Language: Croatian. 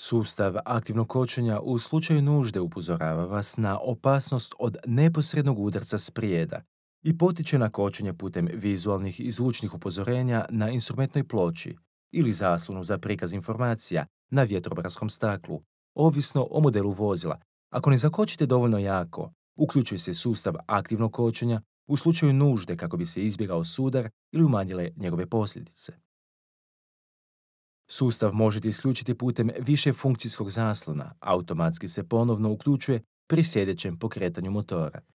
Sustav aktivnog kočenja u slučaju nužde upozorava vas na opasnost od neposrednog udarca sprijeda i potiče na kočenje putem vizualnih i zvučnih upozorenja na instrumentnoj ploči ili zaslonu za prikaz informacija na vjetrobraskom staklu, ovisno o modelu vozila. Ako ne zakočite dovoljno jako, uključuje se sustav aktivnog kočenja u slučaju nužde kako bi se izbjegao sudar ili umanjile njegove posljedice. Sustav možete isključiti putem više funkcijskog zaslona, automatski se ponovno uključuje pri sljedećem pokretanju motora.